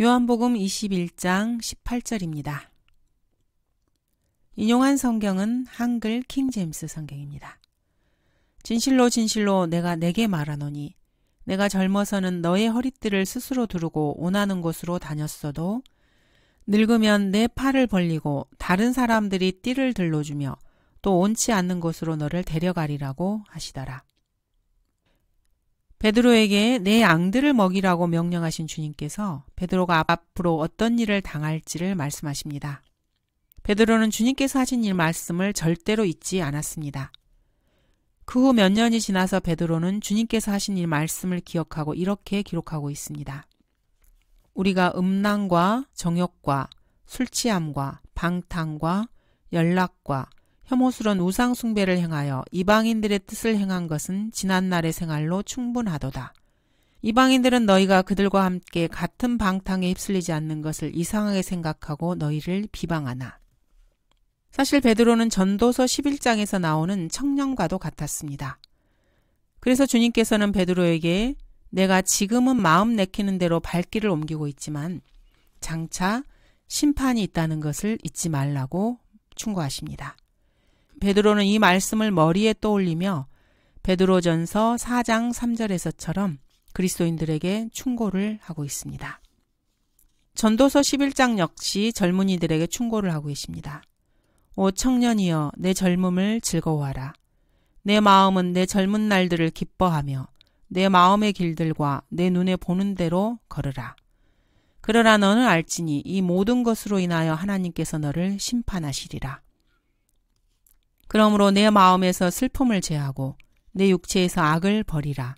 요한복음 21장 18절입니다. 인용한 성경은 한글 킹제임스 성경입니다. 진실로 진실로 내가 내게 말하노니 내가 젊어서는 너의 허리띠를 스스로 두르고 원하는 곳으로 다녔어도 늙으면 내 팔을 벌리고 다른 사람들이 띠를 들러주며 또 원치 않는 곳으로 너를 데려가리라고 하시더라. 베드로에게 내 양들을 먹이라고 명령하신 주님께서 베드로가 앞으로 어떤 일을 당할지를 말씀하십니다. 베드로는 주님께서 하신 일 말씀을 절대로 잊지 않았습니다. 그 후 몇 년이 지나서 베드로는 주님께서 하신 일 말씀을 기억하고 이렇게 기록하고 있습니다. 우리가 음란과 정욕과 술취함과 방탕과 연락과 혐오스런 우상숭배를 행하여 이방인들의 뜻을 행한 것은 지난날의 생활로 충분하도다. 이방인들은 너희가 그들과 함께 같은 방탕에 휩쓸리지 않는 것을 이상하게 생각하고 너희를 비방하나. 사실 베드로는 전도서 11장에서 나오는 청년과도 같았습니다. 그래서 주님께서는 베드로에게 내가 지금은 마음 내키는 대로 발길을 옮기고 있지만 장차 심판이 있다는 것을 잊지 말라고 충고하십니다. 베드로는 이 말씀을 머리에 떠올리며 베드로전서 4장 3절에서처럼 그리스도인들에게 충고를 하고 있습니다. 전도서 11장 역시 젊은이들에게 충고를 하고 계십니다. 오 청년이여 내 젊음을 즐거워하라. 내 마음은 내 젊은 날들을 기뻐하며 내 마음의 길들과 내 눈에 보는 대로 걸으라. 그러나 너는 알지니 이 모든 것으로 인하여 하나님께서 너를 심판하시리라. 그러므로 내 마음에서 슬픔을 제하고 내 육체에서 악을 버리라.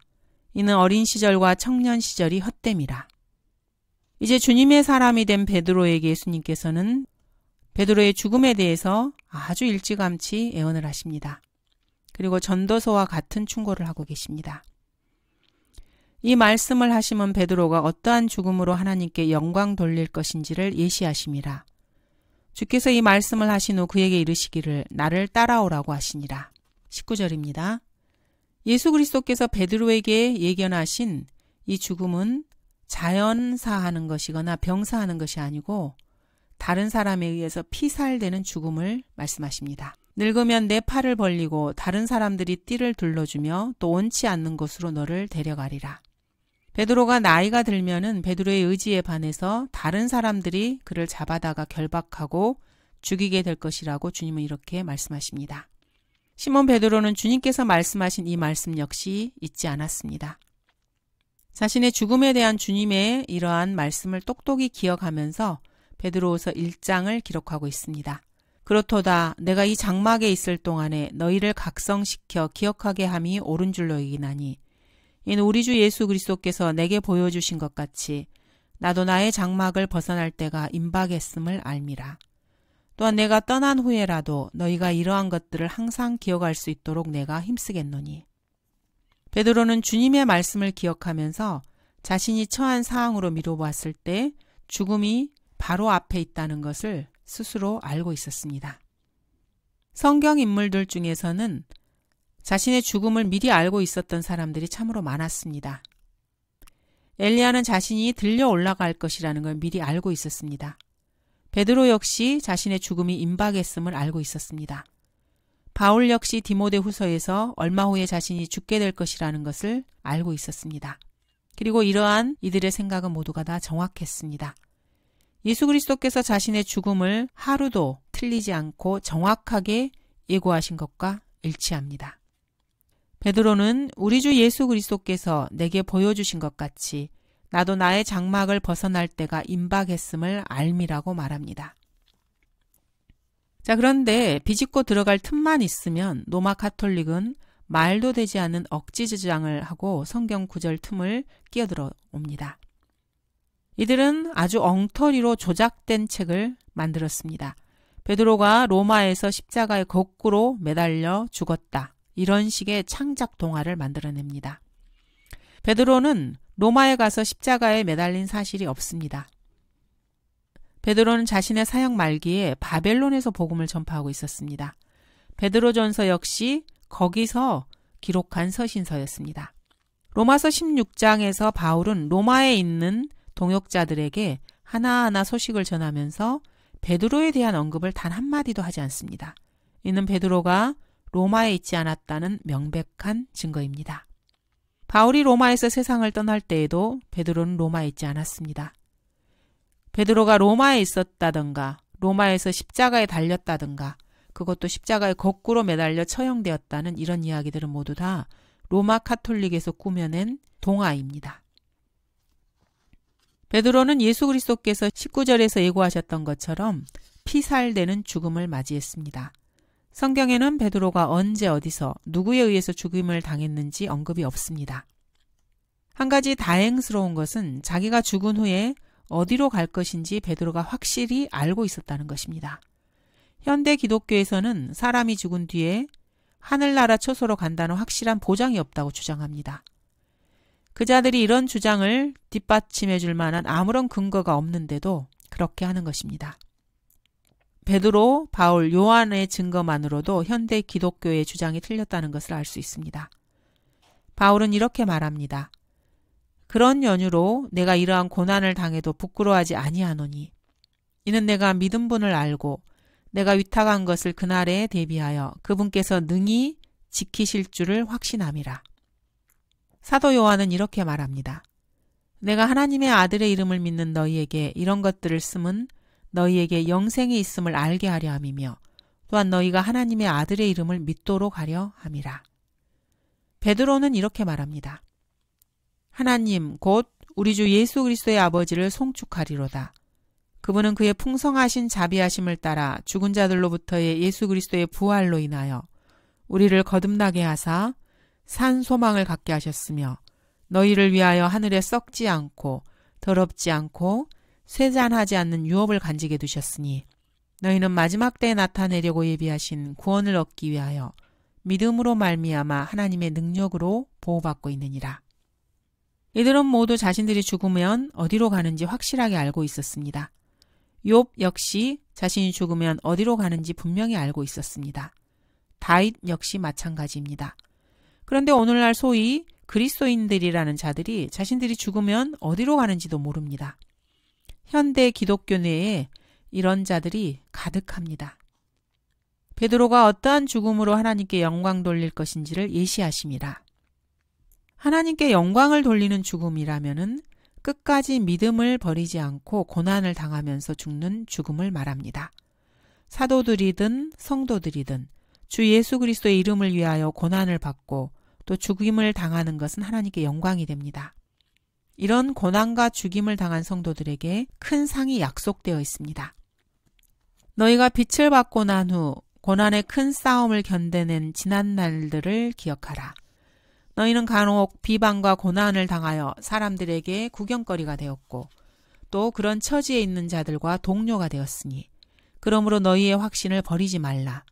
이는 어린 시절과 청년 시절이 헛됨이라. 이제 주님의 사람이 된 베드로에게 예수님께서는 베드로의 죽음에 대해서 아주 일찌감치 예언을 하십니다. 그리고 전도서와 같은 충고를 하고 계십니다. 이 말씀을 하시면 베드로가 어떠한 죽음으로 하나님께 영광 돌릴 것인지를 예시하십니다 주께서 이 말씀을 하신 후 그에게 이르시기를 나를 따라오라고 하시니라. 19절입니다. 예수 그리스도께서 베드로에게 예견하신 이 죽음은 자연사하는 것이거나 병사하는 것이 아니고 다른 사람에 의해서 피살되는 죽음을 말씀하십니다. 늙으면 내 팔을 벌리고 다른 사람들이 띠를 둘러주며 또 원치 않는 곳으로 너를 데려가리라. 베드로가 나이가 들면은 베드로의 의지에 반해서 다른 사람들이 그를 잡아다가 결박하고 죽이게 될 것이라고 주님은 이렇게 말씀하십니다. 시몬 베드로는 주님께서 말씀하신 이 말씀 역시 잊지 않았습니다. 자신의 죽음에 대한 주님의 이러한 말씀을 똑똑히 기억하면서 베드로후서 1장을 기록하고 있습니다. 그렇도다 내가 이 장막에 있을 동안에 너희를 각성시켜 기억하게 함이 옳은 줄로 이기나니 이 우리 주 예수 그리스도께서 내게 보여주신 것 같이 나도 나의 장막을 벗어날 때가 임박했음을 알미라. 또한 내가 떠난 후에라도 너희가 이러한 것들을 항상 기억할 수 있도록 내가 힘쓰겠노니. 베드로는 주님의 말씀을 기억하면서 자신이 처한 상황으로 미뤄보았을 때 죽음이 바로 앞에 있다는 것을 스스로 알고 있었습니다. 성경 인물들 중에서는 자신의 죽음을 미리 알고 있었던 사람들이 참으로 많았습니다. 엘리야는 자신이 들려 올라갈 것이라는 걸 미리 알고 있었습니다. 베드로 역시 자신의 죽음이 임박했음을 알고 있었습니다. 바울 역시 디모데 후서에서 얼마 후에 자신이 죽게 될 것이라는 것을 알고 있었습니다. 그리고 이러한 이들의 생각은 모두가 다 정확했습니다. 예수 그리스도께서 자신의 죽음을 하루도 틀리지 않고 정확하게 예고하신 것과 일치합니다. 베드로는 우리 주 예수 그리스도께서 내게 보여주신 것 같이 나도 나의 장막을 벗어날 때가 임박했음을 알미라고 말합니다. 자, 그런데 비집고 들어갈 틈만 있으면 로마 카톨릭은 말도 되지 않은 억지 주장을 하고 성경 구절 틈을 끼어들어 옵니다. 이들은 아주 엉터리로 조작된 책을 만들었습니다. 베드로가 로마에서 십자가에 거꾸로 매달려 죽었다. 이런 식의 창작 동화를 만들어냅니다. 베드로는 로마에 가서 십자가에 매달린 사실이 없습니다. 베드로는 자신의 사역 말기에 바벨론에서 복음을 전파하고 있었습니다. 베드로전서 역시 거기서 기록한 서신서였습니다. 로마서 16장에서 바울은 로마에 있는 동역자들에게 하나하나 소식을 전하면서 베드로에 대한 언급을 단 한마디도 하지 않습니다. 이는 베드로가 로마에 있지 않았다는 명백한 증거입니다. 바울이 로마에서 세상을 떠날 때에도 베드로는 로마에 있지 않았습니다. 베드로가 로마에 있었다던가 로마에서 십자가에 달렸다던가 그것도 십자가에 거꾸로 매달려 처형되었다는 이런 이야기들은 모두 다 로마 카톨릭에서 꾸며낸 동화입니다. 베드로는 예수 그리스도께서 19절에서 예고하셨던 것처럼 피살되는 죽음을 맞이했습니다. 성경에는 베드로가 언제 어디서 누구에 의해서 죽임을 당했는지 언급이 없습니다. 한 가지 다행스러운 것은 자기가 죽은 후에 어디로 갈 것인지 베드로가 확실히 알고 있었다는 것입니다. 현대 기독교에서는 사람이 죽은 뒤에 하늘나라 초소로 간다는 확실한 보장이 없다고 주장합니다. 그자들이 이런 주장을 뒷받침해 줄 만한 아무런 근거가 없는데도 그렇게 하는 것입니다. 베드로, 바울, 요한의 증거만으로도 현대 기독교의 주장이 틀렸다는 것을 알 수 있습니다. 바울은 이렇게 말합니다. 그런 연유로 내가 이러한 고난을 당해도 부끄러워하지 아니하노니 이는 내가 믿은 분을 알고 내가 위탁한 것을 그날에 대비하여 그분께서 능히 지키실 줄을 확신함이라. 사도 요한은 이렇게 말합니다. 내가 하나님의 아들의 이름을 믿는 너희에게 이런 것들을 쓰면 너희에게 영생이 있음을 알게 하려 함이며 또한 너희가 하나님의 아들의 이름을 믿도록 하려 함이라. 베드로는 이렇게 말합니다. 하나님 곧 우리 주 예수 그리스도의 아버지를 송축하리로다. 그분은 그의 풍성하신 자비하심을 따라 죽은 자들로부터의 예수 그리스도의 부활로 인하여 우리를 거듭나게 하사 산 소망을 갖게 하셨으며 너희를 위하여 하늘에 썩지 않고 더럽지 않고 세잔하지 않는 유업을 간직해 두셨으니 너희는 마지막 때에 나타내려고 예비하신 구원을 얻기 위하여 믿음으로 말미암아 하나님의 능력으로 보호받고 있느니라. 이들은 모두 자신들이 죽으면 어디로 가는지 확실하게 알고 있었습니다. 욥 역시 자신이 죽으면 어디로 가는지 분명히 알고 있었습니다. 다윗 역시 마찬가지입니다. 그런데 오늘날 소위 그리스도인들이라는 자들이 자신들이 죽으면 어디로 가는지도 모릅니다. 현대 기독교 내에 이런 자들이 가득합니다. 베드로가 어떠한 죽음으로 하나님께 영광 돌릴 것인지를 예시하십니다. 하나님께 영광을 돌리는 죽음이라면은 끝까지 믿음을 버리지 않고 고난을 당하면서 죽는 죽음을 말합니다. 사도들이든 성도들이든 주 예수 그리스도의 이름을 위하여 고난을 받고 또 죽임을 당하는 것은 하나님께 영광이 됩니다. 이런 고난과 죽임을 당한 성도들에게 큰 상이 약속되어 있습니다. 너희가 빛을 받고 난 후 고난의 큰 싸움을 견뎌낸 지난 날들을 기억하라. 너희는 간혹 비방과 고난을 당하여 사람들에게 구경거리가 되었고 또 그런 처지에 있는 자들과 동료가 되었으니 그러므로 너희의 확신을 버리지 말라.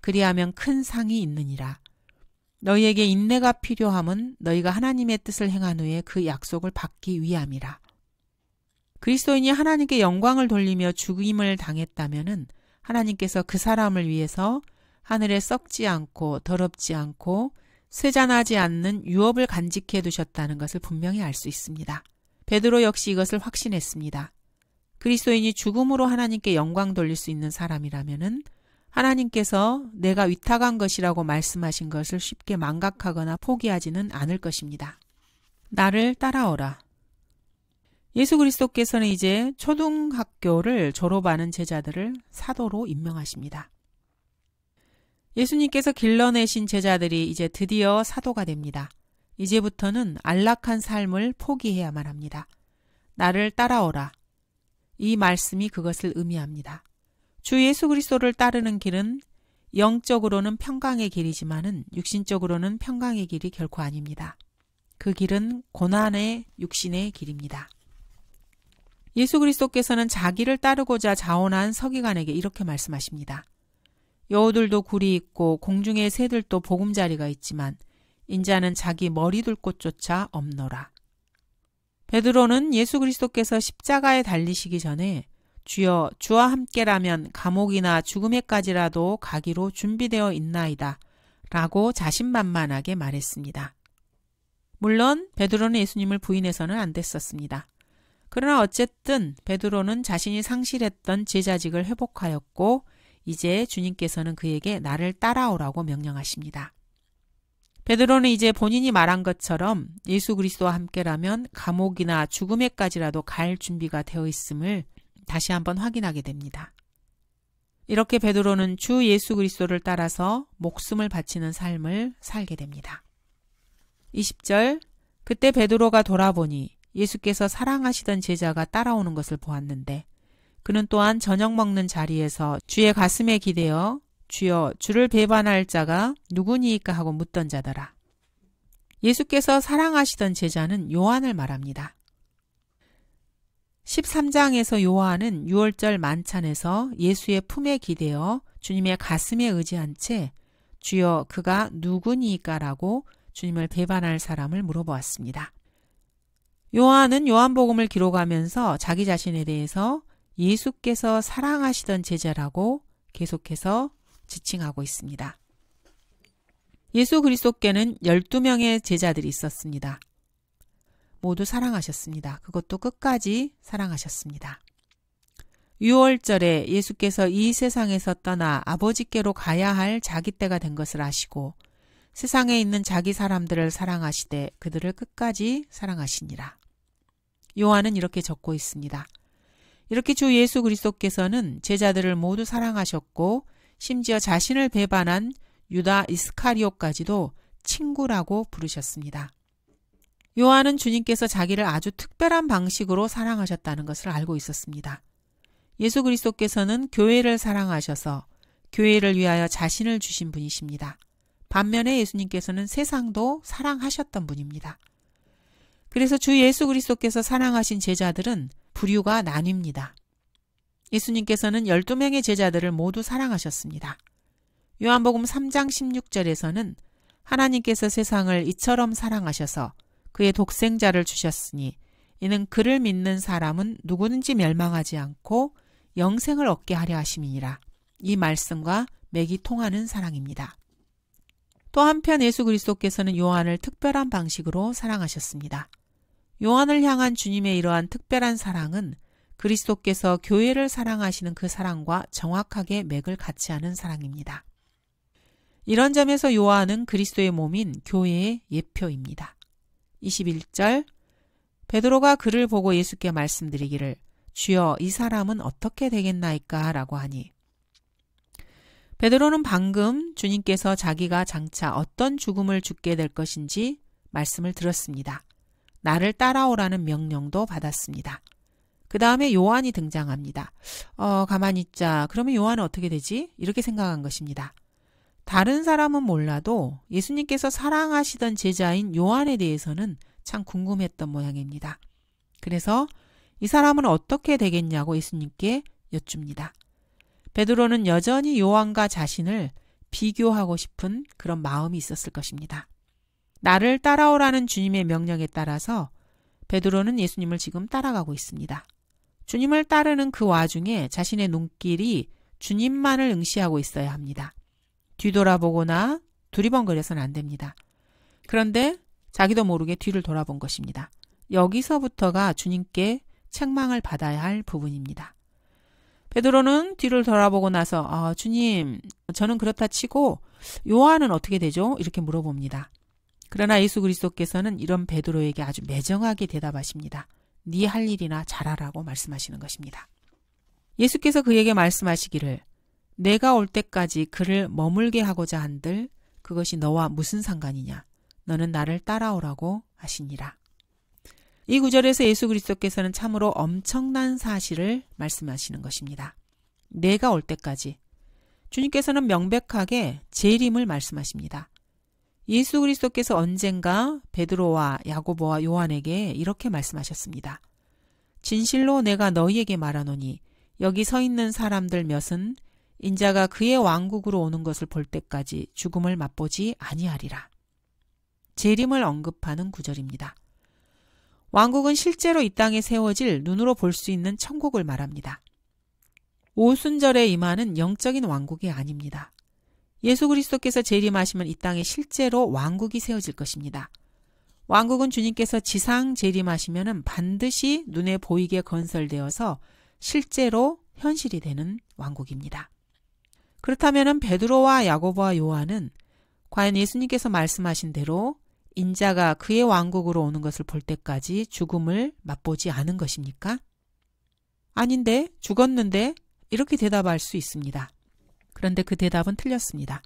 그리하면 큰 상이 있느니라. 너희에게 인내가 필요함은 너희가 하나님의 뜻을 행한 후에 그 약속을 받기 위함이라. 그리스도인이 하나님께 영광을 돌리며 죽임을 당했다면은 하나님께서 그 사람을 위해서 하늘에 썩지 않고 더럽지 않고 쇠잔하지 않는 유업을 간직해 두셨다는 것을 분명히 알 수 있습니다. 베드로 역시 이것을 확신했습니다. 그리스도인이 죽음으로 하나님께 영광 돌릴 수 있는 사람이라면은 하나님께서 내가 위탁한 것이라고 말씀하신 것을 쉽게 망각하거나 포기하지는 않을 것입니다. 나를 따라오라. 예수 그리스도께서는 이제 초등학교를 졸업하는 제자들을 사도로 임명하십니다. 예수님께서 길러내신 제자들이 이제 드디어 사도가 됩니다. 이제부터는 안락한 삶을 포기해야만 합니다. 나를 따라오라. 이 말씀이 그것을 의미합니다. 주 예수 그리스도를 따르는 길은 영적으로는 평강의 길이지만은 육신적으로는 평강의 길이 결코 아닙니다. 그 길은 고난의 육신의 길입니다. 예수 그리스도께서는 자기를 따르고자 자원한 서기관에게 이렇게 말씀하십니다. 여우들도 굴이 있고 공중의 새들도 보금자리가 있지만 인자는 자기 머리 둘 곳조차 없노라. 베드로는 예수 그리스도께서 십자가에 달리시기 전에 주여 주와 함께라면 감옥이나 죽음에까지라도 가기로 준비되어 있나이다. 라고 자신만만하게 말했습니다. 물론 베드로는 예수님을 부인해서는 안 됐었습니다. 그러나 어쨌든 베드로는 자신이 상실했던 제자직을 회복하였고 이제 주님께서는 그에게 나를 따라오라고 명령하십니다. 베드로는 이제 본인이 말한 것처럼 예수 그리스도와 함께라면 감옥이나 죽음에까지라도 갈 준비가 되어 있음을 다시 한번 확인하게 됩니다. 이렇게 베드로는 주 예수 그리스도를 따라서 목숨을 바치는 삶을 살게 됩니다. 20절 그때 베드로가 돌아보니 예수께서 사랑하시던 제자가 따라오는 것을 보았는데 그는 또한 저녁 먹는 자리에서 주의 가슴에 기대어 주여 주를 배반할 자가 누구니까 하고 묻던 자더라. 예수께서 사랑하시던 제자는 요한을 말합니다. 13장에서 요한은 6월절 만찬에서 예수의 품에 기대어 주님의 가슴에 의지한 채 주여 그가 누구니까라고 주님을 배반할 사람을 물어보았습니다. 요한은 요한복음을 기록하면서 자기 자신에 대해서 예수께서 사랑하시던 제자라고 계속해서 지칭하고 있습니다. 예수 그리스도께는 12명의 제자들이 있었습니다. 모두 사랑하셨습니다. 그것도 끝까지 사랑하셨습니다. 6월절에 예수께서 이 세상에서 떠나 아버지께로 가야 할 자기 때가 된 것을 아시고 세상에 있는 자기 사람들을 사랑하시되 그들을 끝까지 사랑하시니라. 요한은 이렇게 적고 있습니다. 이렇게 주 예수 그리스도께서는 제자들을 모두 사랑하셨고 심지어 자신을 배반한 유다 이스카리오까지도 친구라고 부르셨습니다. 요한은 주님께서 자기를 아주 특별한 방식으로 사랑하셨다는 것을 알고 있었습니다. 예수 그리스도께서는 교회를 사랑하셔서 교회를 위하여 자신을 주신 분이십니다. 반면에 예수님께서는 세상도 사랑하셨던 분입니다. 그래서 주 예수 그리스도께서 사랑하신 제자들은 부류가 나뉩니다. 예수님께서는 12명의 제자들을 모두 사랑하셨습니다. 요한복음 3장 16절에서는 하나님께서 세상을 이처럼 사랑하셔서 그의 독생자를 주셨으니 이는 그를 믿는 사람은 누구든지 멸망하지 않고 영생을 얻게 하려 하심이니라. 이 말씀과 맥이 통하는 사랑입니다. 또 한편 예수 그리스도께서는 요한을 특별한 방식으로 사랑하셨습니다. 요한을 향한 주님의 이러한 특별한 사랑은 그리스도께서 교회를 사랑하시는 그 사랑과 정확하게 맥을 같이 하는 사랑입니다. 이런 점에서 요한은 그리스도의 몸인 교회의 예표입니다. 21절 베드로가 그를 보고 예수께 말씀드리기를 주여 이 사람은 어떻게 되겠나이까라고 하니 베드로는 방금 주님께서 자기가 장차 어떤 죽음을 죽게 될 것인지 말씀을 들었습니다. 나를 따라오라는 명령도 받았습니다. 그 다음에 요한이 등장합니다. 어, 가만히 있자. 그러면 요한은 어떻게 되지? 이렇게 생각한 것입니다. 다른 사람은 몰라도 예수님께서 사랑하시던 제자인 요한에 대해서는 참 궁금했던 모양입니다. 그래서 이 사람은 어떻게 되겠냐고 예수님께 여쭙니다. 베드로는 여전히 요한과 자신을 비교하고 싶은 그런 마음이 있었을 것입니다. 나를 따라오라는 주님의 명령에 따라서 베드로는 예수님을 지금 따라가고 있습니다. 주님을 따르는 그 와중에 자신의 눈길이 주님만을 응시하고 있어야 합니다. 뒤돌아보거나 두리번거려서는 안 됩니다. 그런데 자기도 모르게 뒤를 돌아본 것입니다. 여기서부터가 주님께 책망을 받아야 할 부분입니다. 베드로는 뒤를 돌아보고 나서 아, 주님 저는 그렇다 치고 요한은 어떻게 되죠? 이렇게 물어봅니다. 그러나 예수 그리스도께서는 이런 베드로에게 아주 매정하게 대답하십니다. 네 할 일이나 잘하라고 말씀하시는 것입니다. 예수께서 그에게 말씀하시기를 내가 올 때까지 그를 머물게 하고자 한들 그것이 너와 무슨 상관이냐? 너는 나를 따라오라고 하시니라. 이 구절에서 예수 그리스도께서는 참으로 엄청난 사실을 말씀하시는 것입니다. 내가 올 때까지 주님께서는 명백하게 재림을 말씀하십니다. 예수 그리스도께서 언젠가 베드로와 야고보와 요한에게 이렇게 말씀하셨습니다. 진실로 내가 너희에게 말하노니 여기 서 있는 사람들 몇은 인자가 그의 왕국으로 오는 것을 볼 때까지 죽음을 맛보지 아니하리라. 재림을 언급하는 구절입니다. 왕국은 실제로 이 땅에 세워질 눈으로 볼 수 있는 천국을 말합니다. 오순절에 임하는 영적인 왕국이 아닙니다. 예수 그리스도께서 재림하시면 이 땅에 실제로 왕국이 세워질 것입니다. 왕국은 주님께서 지상 재림하시면 반드시 눈에 보이게 건설되어서 실제로 현실이 되는 왕국입니다. 그렇다면 베드로와 야고보와 요한은 과연 예수님께서 말씀하신 대로 인자가 그의 왕국으로 오는 것을 볼 때까지 죽음을 맛보지 않은 것입니까? 아닌데 죽었는데 이렇게 대답할 수 있습니다. 그런데 그 대답은 틀렸습니다.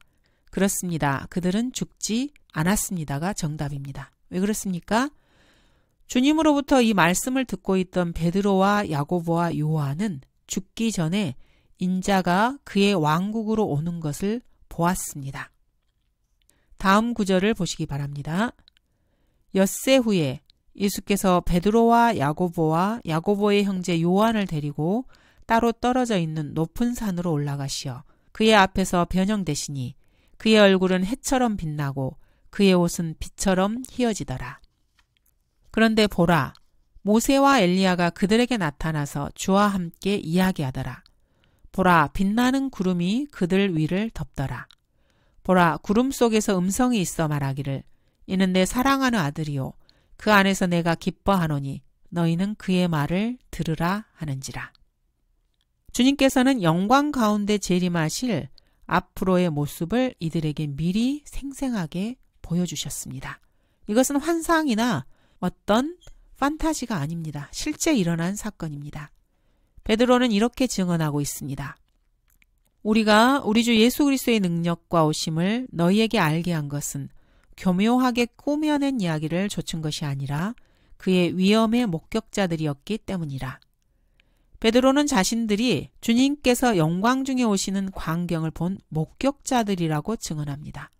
그렇습니다. 그들은 죽지 않았습니다가 정답입니다. 왜 그렇습니까? 주님으로부터 이 말씀을 듣고 있던 베드로와 야고보와 요한은 죽기 전에 인자가 그의 왕국으로 오는 것을 보았습니다. 다음 구절을 보시기 바랍니다. 엿새 후에 예수께서 베드로와 야고보와 야고보의 형제 요한을 데리고 따로 떨어져 있는 높은 산으로 올라가시어 그의 앞에서 변형되시니 그의 얼굴은 해처럼 빛나고 그의 옷은 빛처럼 휘어지더라 그런데 보라 모세와 엘리야가 그들에게 나타나서 주와 함께 이야기하더라. 보라 빛나는 구름이 그들 위를 덮더라. 보라 구름 속에서 음성이 있어 말하기를 이는 내 사랑하는 아들이요 그 안에서 내가 기뻐하노니 너희는 그의 말을 들으라 하는지라. 주님께서는 영광 가운데 재림하실 앞으로의 모습을 이들에게 미리 생생하게 보여주셨습니다. 이것은 환상이나 어떤 판타지가 아닙니다. 실제 일어난 사건입니다. 베드로는 이렇게 증언하고 있습니다. 우리가 우리 주 예수 그리스도의 능력과 오심을 너희에게 알게 한 것은 교묘하게 꾸며낸 이야기를 조춘 것이 아니라 그의 위험의 목격자들이었기 때문이라. 베드로는 자신들이 주님께서 영광 중에 오시는 광경을 본 목격자들이라고 증언합니다.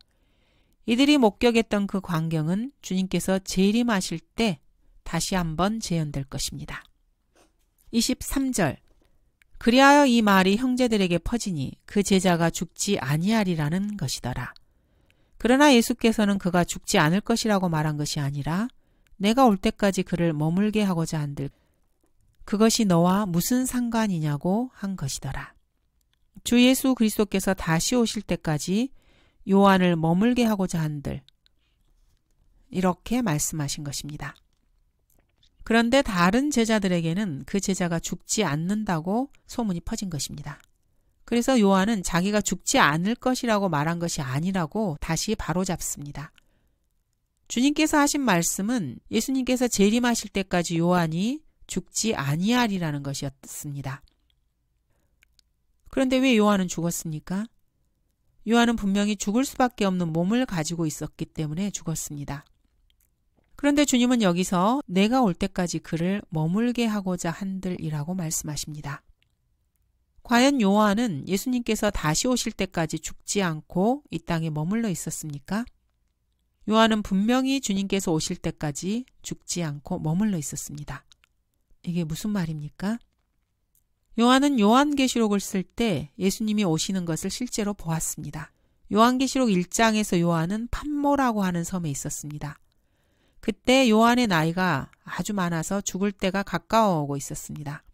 이들이 목격했던 그 광경은 주님께서 재림하실 때 다시 한번 재현될 것입니다. 23절 그리하여 이 말이 형제들에게 퍼지니 그 제자가 죽지 아니하리라는 것이더라. 그러나 예수께서는 그가 죽지 않을 것이라고 말한 것이 아니라 내가 올 때까지 그를 머물게 하고자 한들 그것이 너와 무슨 상관이냐고 한 것이더라. 주 예수 그리스도께서 다시 오실 때까지 요한을 머물게 하고자 한들 이렇게 말씀하신 것입니다. 그런데 다른 제자들에게는 그 제자가 죽지 않는다고 소문이 퍼진 것입니다. 그래서 요한은 자기가 죽지 않을 것이라고 말한 것이 아니라고 다시 바로잡습니다. 주님께서 하신 말씀은 예수님께서 재림하실 때까지 요한이 죽지 아니하리라는 것이었습니다. 그런데 왜 요한은 죽었습니까? 요한은 분명히 죽을 수밖에 없는 몸을 가지고 있었기 때문에 죽었습니다. 그런데 주님은 여기서 내가 올 때까지 그를 머물게 하고자 한들이라고 말씀하십니다. 과연 요한은 예수님께서 다시 오실 때까지 죽지 않고 이 땅에 머물러 있었습니까? 요한은 분명히 주님께서 오실 때까지 죽지 않고 머물러 있었습니다. 이게 무슨 말입니까? 요한은 요한계시록을 쓸 때 예수님이 오시는 것을 실제로 보았습니다. 요한계시록 1장에서 요한은 판모라고 하는 섬에 있었습니다. 그때 요한의 나이가 아주 많아서 죽을 때가 가까워 오고 있었습니다.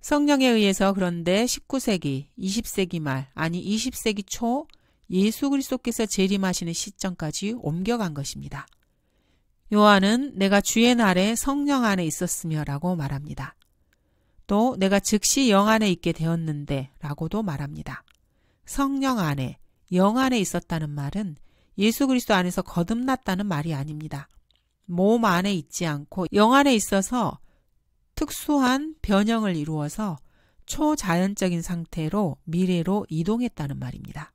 성령에 의해서 그런데 19세기, 20세기 말, 아니 20세기 초 예수 그리스도께서 재림하시는 시점까지 옮겨간 것입니다. 요한은 내가 주의 날에 성령 안에 있었으며라고 말합니다. 또 내가 즉시 영 안에 있게 되었는데라고도 말합니다. 성령 안에, 영 안에 있었다는 말은 예수 그리스도 안에서 거듭났다는 말이 아닙니다. 몸 안에 있지 않고 영 안에 있어서 특수한 변형을 이루어서 초자연적인 상태로 미래로 이동했다는 말입니다.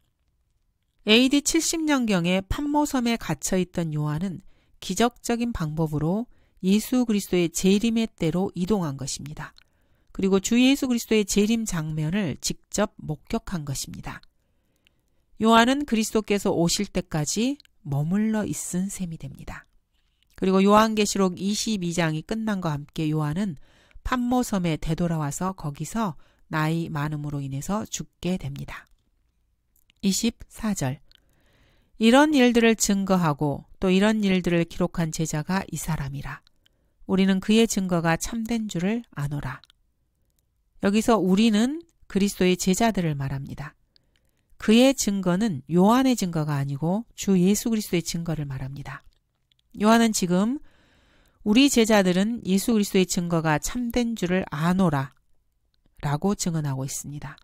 AD 70년경에 판모섬에 갇혀있던 요한은 기적적인 방법으로 예수 그리스도의 재림의 때로 이동한 것입니다. 그리고 주 예수 그리스도의 재림 장면을 직접 목격한 것입니다. 요한은 그리스도께서 오실 때까지 머물러 있은 셈이 됩니다. 그리고 요한계시록 22장이 끝난과 함께 요한은 판모섬에 되돌아와서 거기서 나이 많음으로 인해서 죽게 됩니다. 24절. 이런 일들을 증거하고 또 이런 일들을 기록한 제자가 이 사람이라. 우리는 그의 증거가 참된 줄을 아노라. 여기서 우리는 그리스도의 제자들을 말합니다. 그의 증거는 요한의 증거가 아니고 주 예수 그리스도의 증거를 말합니다. 요한은 지금 우리 제자들은 예수 그리스도의 증거가 참된 줄을 아노라 라고 증언하고 있습니다.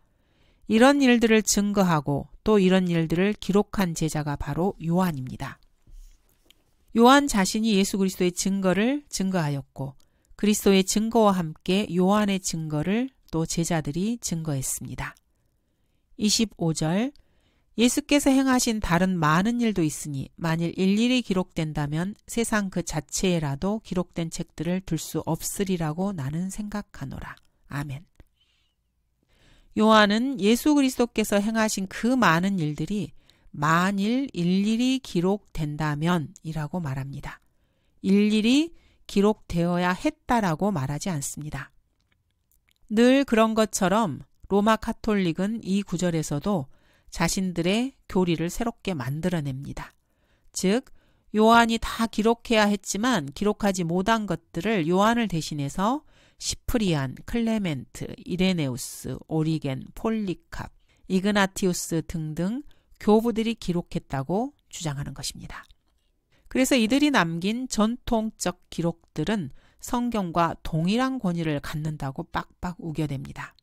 이런 일들을 증거하고 또 이런 일들을 기록한 제자가 바로 요한입니다. 요한 자신이 예수 그리스도의 증거를 증거하였고 그리스도의 증거와 함께 요한의 증거를 또 제자들이 증거했습니다. 25절 예수께서 행하신 다른 많은 일도 있으니 만일 일일이 기록된다면 세상 그 자체에라도 기록된 책들을 둘 수 없으리라고 나는 생각하노라. 아멘. 요한은 예수 그리스도께서 행하신 그 많은 일들이 만일 일일이 기록된다면이라고 말합니다. 일일이 기록되어야 했다라고 말하지 않습니다. 늘 그런 것처럼 로마 카톨릭은 이 구절에서도 자신들의 교리를 새롭게 만들어냅니다. 즉, 요한이 다 기록해야 했지만 기록하지 못한 것들을 요한을 대신해서 시프리안, 클레멘트, 이레네우스, 오리겐, 폴리캅, 이그나티우스 등등 교부들이 기록했다고 주장하는 것입니다. 그래서 이들이 남긴 전통적 기록들은 성경과 동일한 권위를 갖는다고 빡빡 우겨댑니다.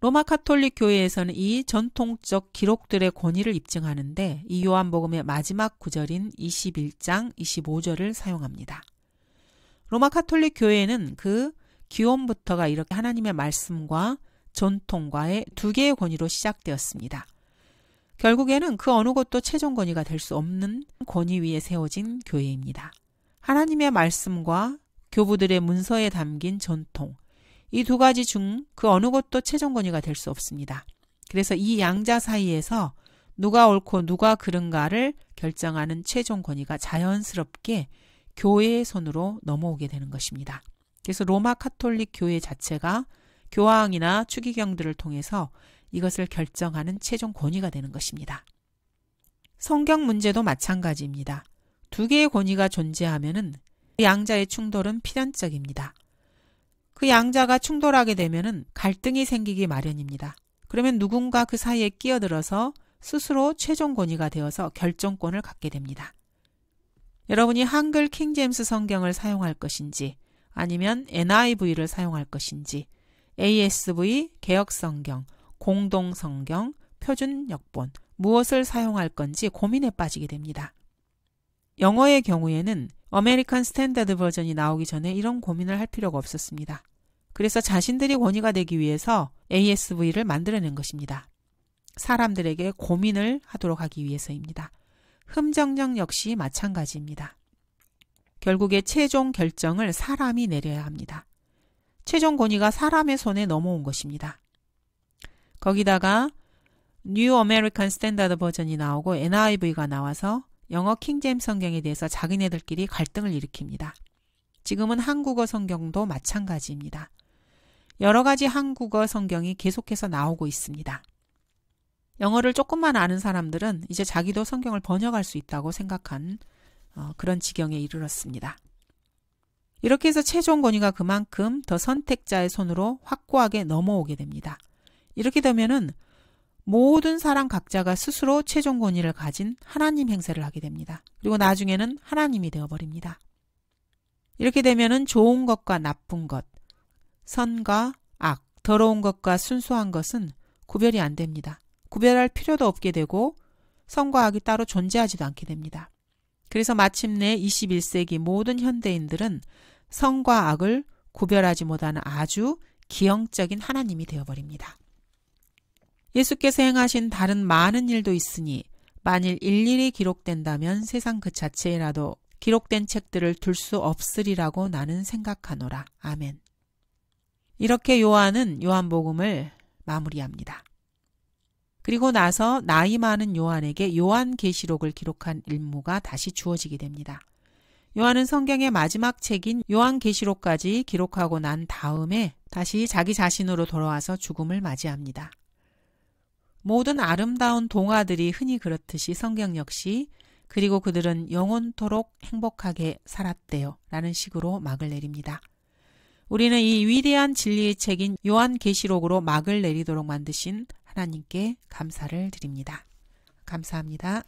로마 카톨릭 교회에서는 이 전통적 기록들의 권위를 입증하는데 이 요한복음의 마지막 구절인 21장 25절을 사용합니다. 로마 카톨릭 교회는 그 기원부터가 이렇게 하나님의 말씀과 전통과의 두 개의 권위로 시작되었습니다. 결국에는 그 어느 것도 최종 권위가 될 수 없는 권위 위에 세워진 교회입니다. 하나님의 말씀과 교부들의 문서에 담긴 전통, 이두 가지 중 그 어느 것도 최종 권위가 될 수 없습니다. 그래서 이 양자 사이에서 누가 옳고 누가 그른가를 결정하는 최종 권위가 자연스럽게 교회의 손으로 넘어오게 되는 것입니다. 그래서 로마 카톨릭 교회 자체가 교황이나 추기경들을 통해서 이것을 결정하는 최종 권위가 되는 것입니다. 성경 문제도 마찬가지입니다. 두 개의 권위가 존재하면은 양자의 충돌은 필연적입니다. 그 양자가 충돌하게 되면 갈등이 생기기 마련입니다. 그러면 누군가 그 사이에 끼어들어서 스스로 최종 권위가 되어서 결정권을 갖게 됩니다. 여러분이 한글 킹제임스 성경을 사용할 것인지 아니면 NIV를 사용할 것인지 ASV 개혁 성경, 공동 성경, 표준 역본 무엇을 사용할 건지 고민에 빠지게 됩니다. 영어의 경우에는 아메리칸 스탠다드 버전이 나오기 전에 이런 고민을 할 필요가 없었습니다. 그래서 자신들이 권위가 되기 위해서 ASV를 만들어낸 것입니다. 사람들에게 고민을 하도록 하기 위해서입니다. 흠정정 역시 마찬가지입니다. 결국에 최종 결정을 사람이 내려야 합니다. 최종 권위가 사람의 손에 넘어온 것입니다. 거기다가 뉴 아메리칸 스탠다드 버전이 나오고 NIV가 나와서 영어 킹잼 성경에 대해서 자기네들끼리 갈등을 일으킵니다. 지금은 한국어 성경도 마찬가지입니다. 여러 가지 한국어 성경이 계속해서 나오고 있습니다. 영어를 조금만 아는 사람들은 이제 자기도 성경을 번역할 수 있다고 생각한 어, 그런 지경에 이르렀습니다. 이렇게 해서 최종 권위가 그만큼 더 선택자의 손으로 확고하게 넘어오게 됩니다. 이렇게 되면은 모든 사람 각자가 스스로 최종 권위를 가진 하나님 행세를 하게 됩니다. 그리고 나중에는 하나님이 되어버립니다. 이렇게 되면은 좋은 것과 나쁜 것, 선과 악, 더러운 것과 순수한 것은 구별이 안 됩니다. 구별할 필요도 없게 되고 선과 악이 따로 존재하지도 않게 됩니다. 그래서 마침내 21세기 모든 현대인들은 선과 악을 구별하지 못하는 아주 기형적인 하나님이 되어버립니다. 예수께서 행하신 다른 많은 일도 있으니 만일 일일이 기록된다면 세상 그 자체에라도 기록된 책들을 둘 수 없으리라고 나는 생각하노라. 아멘. 이렇게 요한은 요한복음을 마무리합니다. 그리고 나서 나이 많은 요한에게 요한계시록을 기록한 임무가 다시 주어지게 됩니다. 요한은 성경의 마지막 책인 요한계시록까지 기록하고 난 다음에 다시 자기 자신으로 돌아와서 죽음을 맞이합니다. 모든 아름다운 동화들이 흔히 그렇듯이 성경 역시 그리고 그들은 영원토록 행복하게 살았대요. 라는 식으로 막을 내립니다. 우리는 이 위대한 진리의 책인 요한계시록으로 막을 내리도록 만드신 하나님께 감사를 드립니다. 감사합니다.